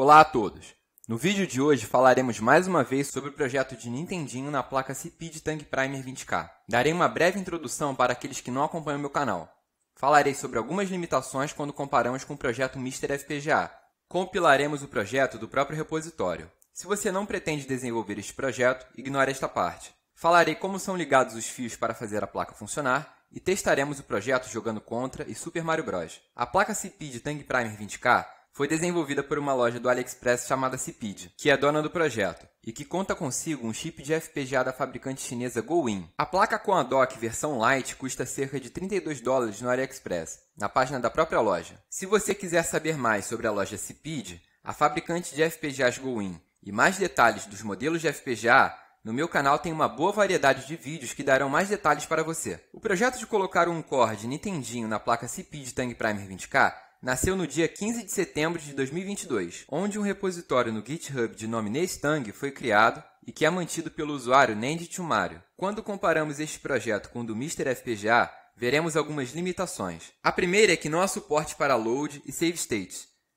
Olá a todos! No vídeo de hoje falaremos mais uma vez sobre o projeto de Nintendinho na placa CP de Tank Primer 20K. Darei uma breve introdução para aqueles que não acompanham meu canal. Falarei sobre algumas limitações quando comparamos com o projeto Mister FPGA. Compilaremos o projeto do próprio repositório. Se você não pretende desenvolver este projeto, ignore esta parte. Falarei como são ligados os fios para fazer a placa funcionar e testaremos o projeto jogando Contra e Super Mario Bros. A placa CP de Tang Primer 20K foi desenvolvida por uma loja do AliExpress chamada Cipid, que é dona do projeto, e que conta consigo um chip de FPGA da fabricante chinesa Gowin. A placa com a dock versão Lite custa cerca de 32 dólares no AliExpress, na página da própria loja. Se você quiser saber mais sobre a loja Cipid, a fabricante de FPGAs Gowin, e mais detalhes dos modelos de FPGA, no meu canal tem uma boa variedade de vídeos que darão mais detalhes para você. O projeto de colocar um core de Nintendinho na placa Cipid Tang Primer 20K nasceu no dia 15 de setembro de 2022, onde um repositório no GitHub de nome Nestang foi criado e que é mantido pelo usuário Nand Tumário. Quando comparamos este projeto com o do Mr. FPGA, veremos algumas limitações. A primeira é que não há suporte para load e save state.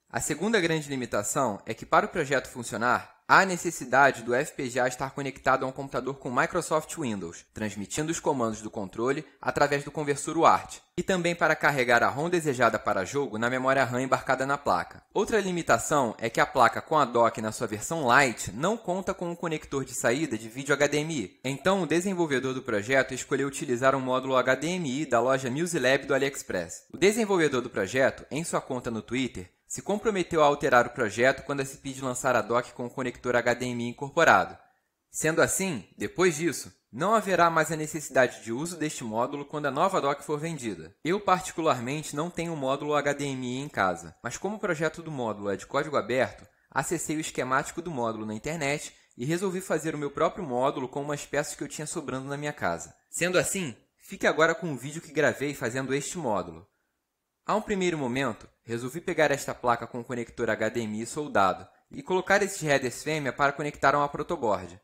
A segunda grande limitação é que para o projeto funcionar, Há necessidade do FPGA estar conectado a um computador com Microsoft Windows, transmitindo os comandos do controle através do conversor UART, e também para carregar a ROM desejada para jogo na memória RAM embarcada na placa. Outra limitação é que a placa com a dock na sua versão Lite não conta com um conector de saída de vídeo HDMI. Então, o desenvolvedor do projeto escolheu utilizar um módulo HDMI da loja MuseLab do AliExpress. O desenvolvedor do projeto, em sua conta no Twitter, se comprometeu a alterar o projeto quando a CPID lançar a dock com o conector HDMI incorporado. Sendo assim, depois disso, não haverá mais a necessidade de uso deste módulo quando a nova dock for vendida. Eu, particularmente, não tenho o módulo HDMI em casa, mas como o projeto do módulo é de código aberto, acessei o esquemático do módulo na internet e resolvi fazer o meu próprio módulo com umas peças que eu tinha sobrando na minha casa. Sendo assim, fique agora com o vídeo que gravei fazendo este módulo. A um primeiro momento, resolvi pegar esta placa com o conector HDMI soldado e colocar esses headers fêmea para conectar a uma protoboard.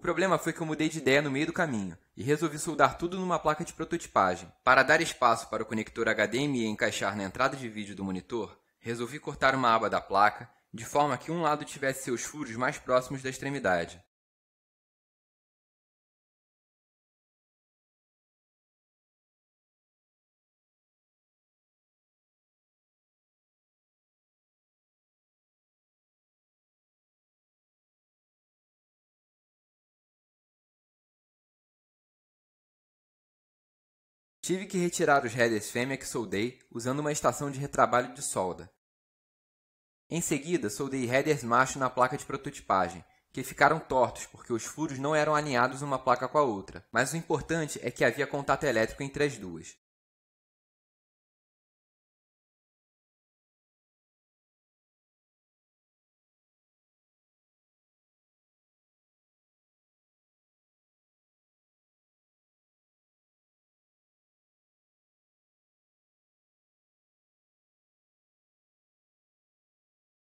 O problema foi que eu mudei de ideia no meio do caminho e resolvi soldar tudo numa placa de prototipagem. Para dar espaço para o conector HDMI encaixar na entrada de vídeo do monitor, resolvi cortar uma aba da placa de forma que um lado tivesse seus furos mais próximos da extremidade. Tive que retirar os headers fêmea que soldei usando uma estação de retrabalho de solda. Em seguida, soldei headers macho na placa de prototipagem, que ficaram tortos porque os furos não eram alinhados uma placa com a outra, mas o importante é que havia contato elétrico entre as duas.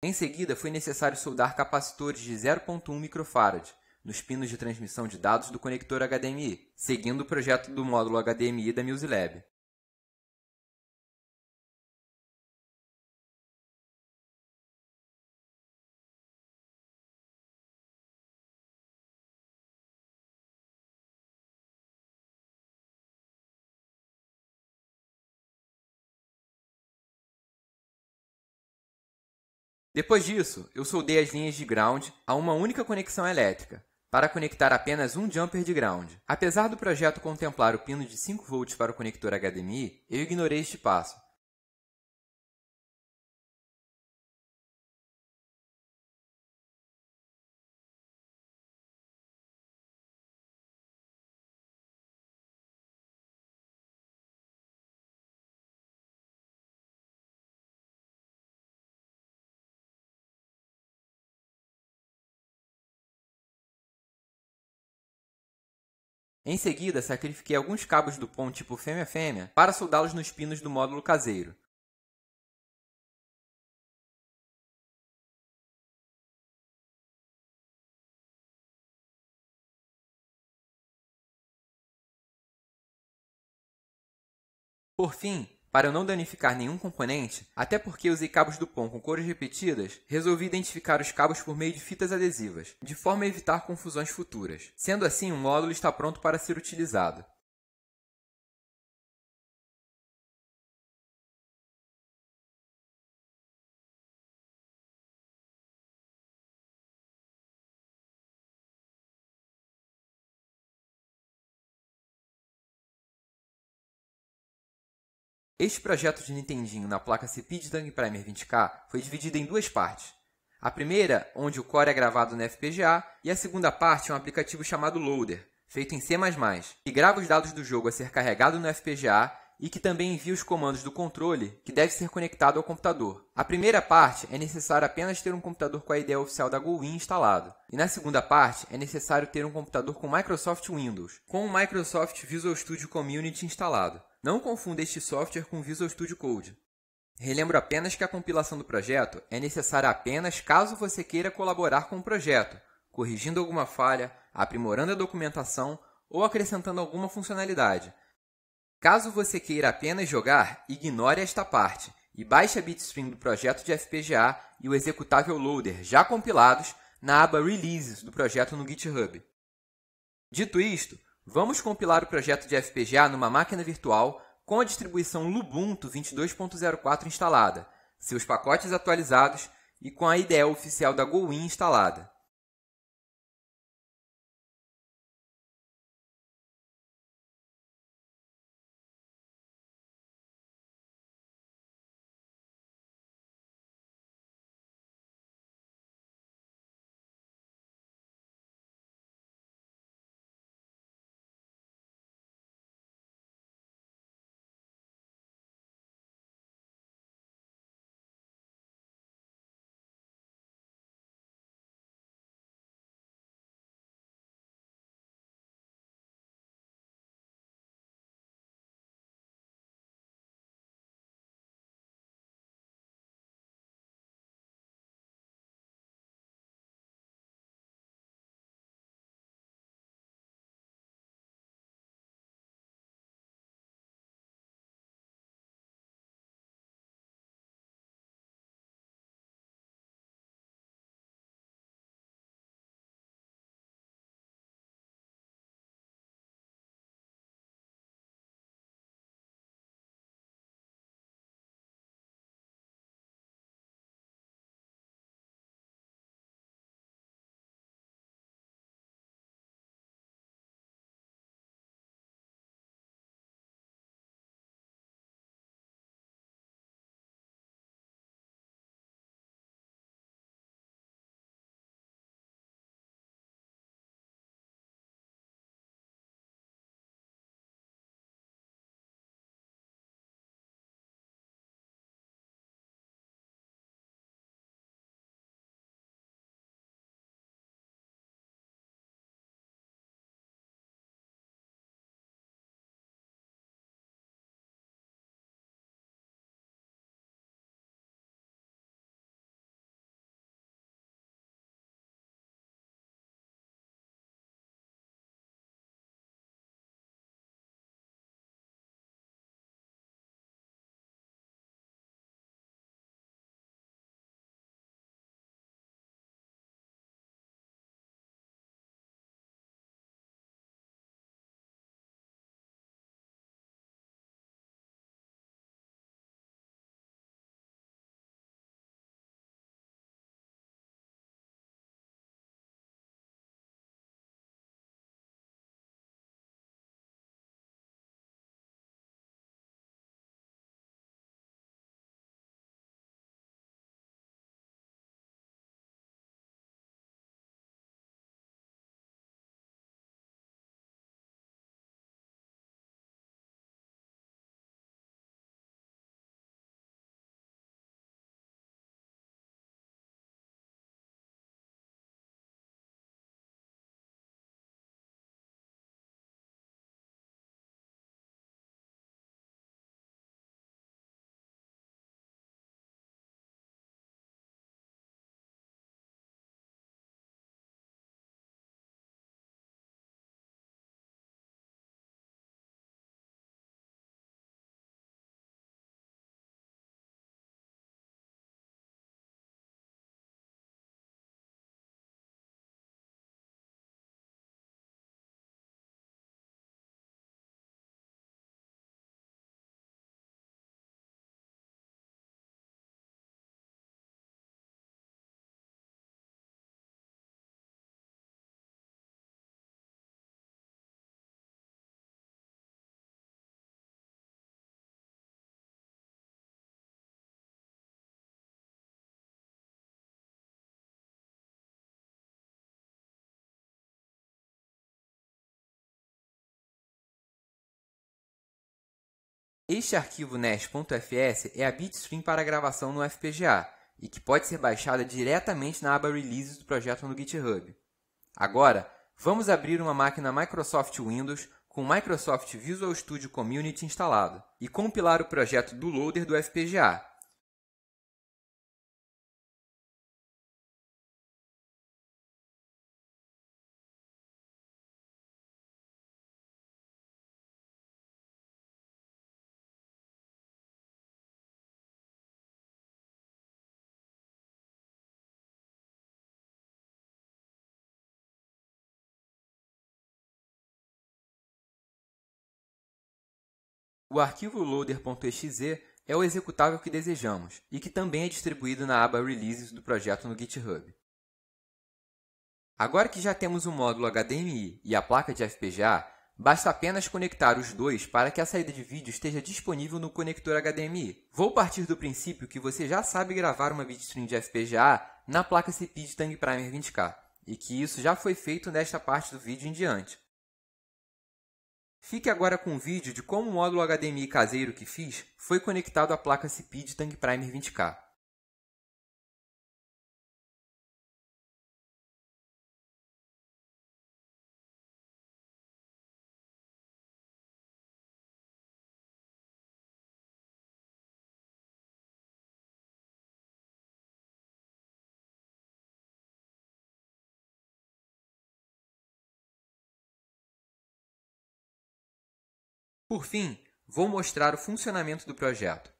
Em seguida, foi necessário soldar capacitores de 0.1 microfarad nos pinos de transmissão de dados do conector HDMI, seguindo o projeto do módulo HDMI da MuseLab. Depois disso, eu soldei as linhas de ground a uma única conexão elétrica, para conectar apenas um jumper de ground. Apesar do projeto contemplar o pino de 5V para o conector HDMI, eu ignorei este passo Em seguida, sacrifiquei alguns cabos do POM tipo fêmea-fêmea para soldá-los nos pinos do módulo caseiro. Por fim, para não danificar nenhum componente, até porque usei cabos do pão com cores repetidas, resolvi identificar os cabos por meio de fitas adesivas, de forma a evitar confusões futuras. Sendo assim, o módulo está pronto para ser utilizado. Este projeto de Nintendinho na placa CP Tang Primer 20K foi dividido em duas partes. A primeira, onde o core é gravado no FPGA, e a segunda parte é um aplicativo chamado Loader, feito em C++, que grava os dados do jogo a ser carregado no FPGA e que também envia os comandos do controle, que deve ser conectado ao computador. A primeira parte é necessário apenas ter um computador com a ideia oficial da GoWin instalado, e na segunda parte é necessário ter um computador com Microsoft Windows, com o Microsoft Visual Studio Community instalado. Não confunda este software com Visual Studio Code. Relembro apenas que a compilação do projeto é necessária apenas caso você queira colaborar com o projeto, corrigindo alguma falha, aprimorando a documentação ou acrescentando alguma funcionalidade. Caso você queira apenas jogar, ignore esta parte e baixe a bitstream do projeto de FPGA e o executável loader já compilados na aba Releases do projeto no GitHub. Dito isto, Vamos compilar o projeto de FPGA numa máquina virtual com a distribuição Lubuntu 22.04 instalada, seus pacotes atualizados e com a IDE oficial da GoWin instalada. Este arquivo NAS.fs é a bitstream para gravação no FPGA e que pode ser baixada diretamente na aba Releases do projeto no GitHub. Agora, vamos abrir uma máquina Microsoft Windows com o Microsoft Visual Studio Community instalado e compilar o projeto do loader do FPGA, O arquivo loader.exe é o executável que desejamos e que também é distribuído na aba Releases do projeto no GitHub. Agora que já temos o módulo HDMI e a placa de FPGA, basta apenas conectar os dois para que a saída de vídeo esteja disponível no conector HDMI. Vou partir do princípio que você já sabe gravar uma bitstream de FPGA na placa CP de Tang Primer 20K e que isso já foi feito nesta parte do vídeo em diante. Fique agora com um vídeo de como o módulo HDMI caseiro que fiz foi conectado à placa CPI de Tang Primer 20K. Por fim, vou mostrar o funcionamento do projeto.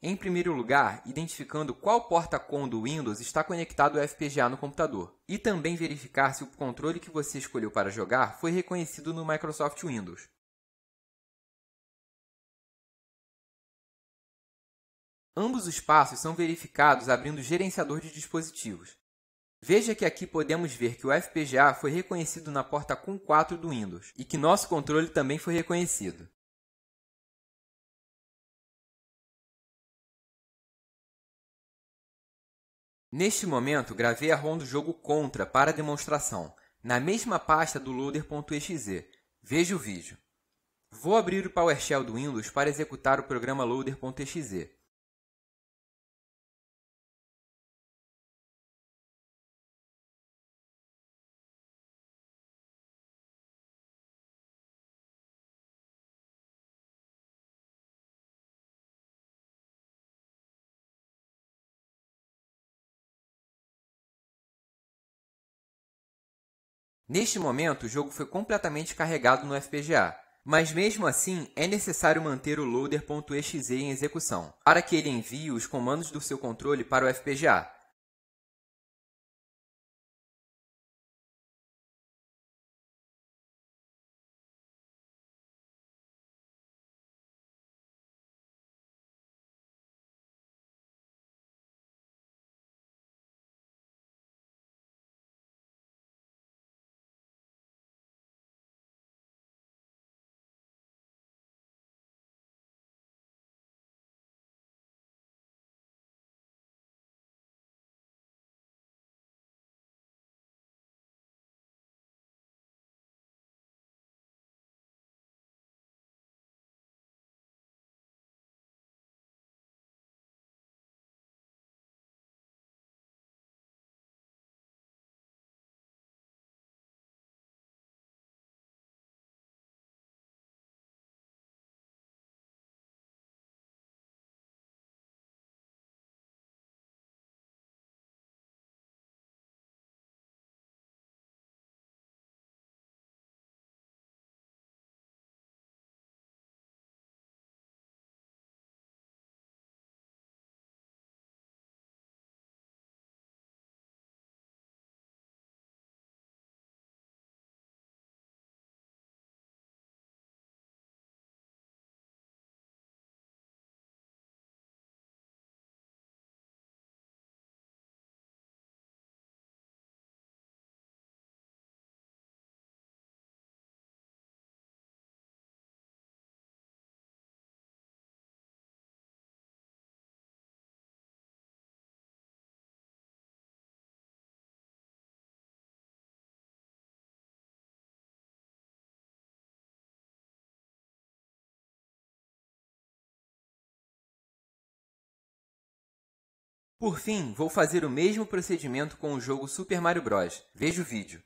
Em primeiro lugar, identificando qual porta-com do Windows está conectado ao FPGA no computador, e também verificar se o controle que você escolheu para jogar foi reconhecido no Microsoft Windows. Ambos os passos são verificados abrindo o gerenciador de dispositivos. Veja que aqui podemos ver que o FPGA foi reconhecido na porta COM4 do Windows e que nosso controle também foi reconhecido. Neste momento, gravei a ROM do jogo Contra para demonstração, na mesma pasta do loader.exe. Veja o vídeo. Vou abrir o PowerShell do Windows para executar o programa loader.exe. Neste momento, o jogo foi completamente carregado no FPGA, mas mesmo assim é necessário manter o loader.exe em execução, para que ele envie os comandos do seu controle para o FPGA. Por fim, vou fazer o mesmo procedimento com o jogo Super Mario Bros. Veja o vídeo.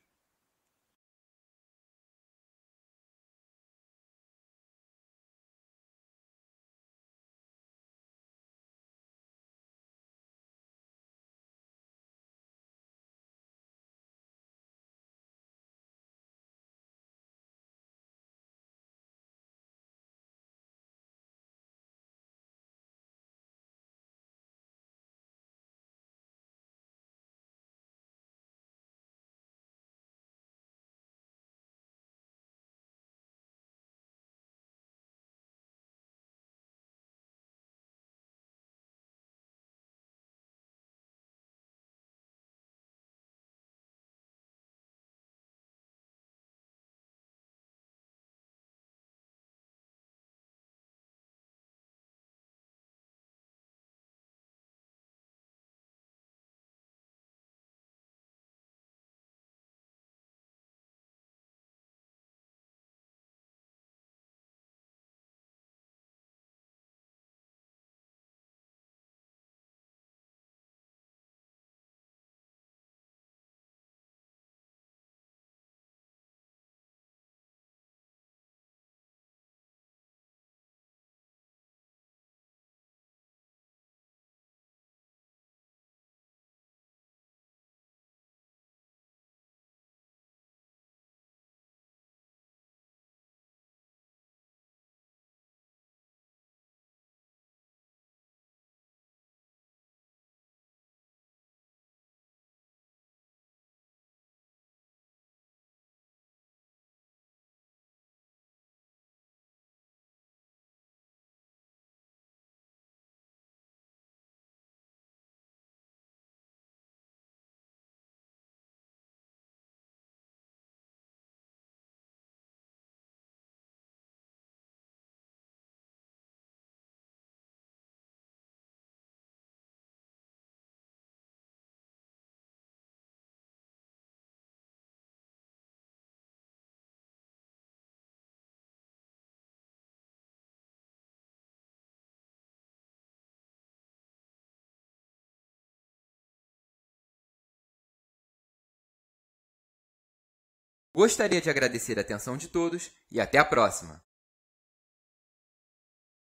Gostaria de agradecer a atenção de todos e até a próxima!